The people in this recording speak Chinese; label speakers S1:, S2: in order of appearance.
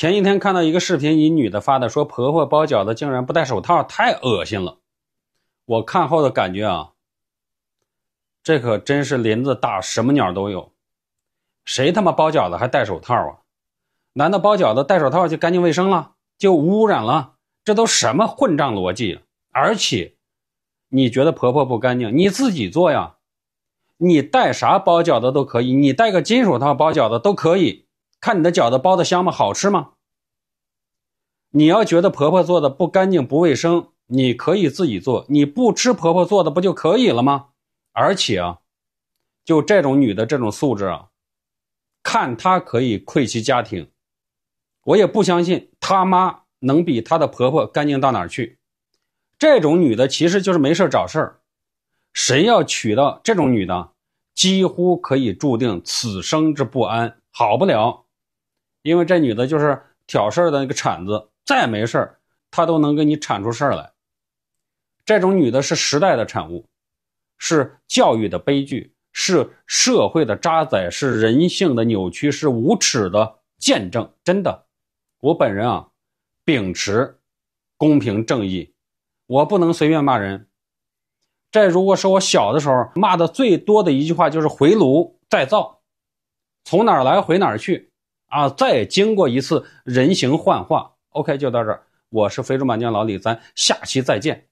S1: 前一天看到一个视频，一女的发的，说婆婆包饺子竟然不戴手套，太恶心了。我看后的感觉啊，这可真是林子大什么鸟都有，谁他妈包饺子还戴手套啊？难道包饺子戴手套就干净卫生了？就无污染了？这都什么混账逻辑？而且，你觉得婆婆不干净，你自己做呀。你戴啥包饺子都可以，你戴个金属套包饺子都可以。看你的饺子包的香吗？好吃吗？你要觉得婆婆做的不干净不卫生，你可以自己做。你不吃婆婆做的不就可以了吗？而且啊，就这种女的这种素质啊，看她可以愧其家庭，我也不相信她妈能比她的婆婆干净到哪儿去。这种女的其实就是没事找事儿。谁要娶到这种女的，几乎可以注定此生之不安，好不了。因为这女的就是挑事儿的那个铲子，再没事儿她都能给你铲出事儿来。这种女的是时代的产物，是教育的悲剧，是社会的渣滓，是人性的扭曲，是无耻的见证。真的，我本人啊，秉持公平正义，我不能随便骂人。这如果说我小的时候骂的最多的一句话就是“回炉再造，从哪儿来回哪儿去”。啊！再经过一次人形幻化，OK，就到这儿。我是非洲满江老李，咱下期再见。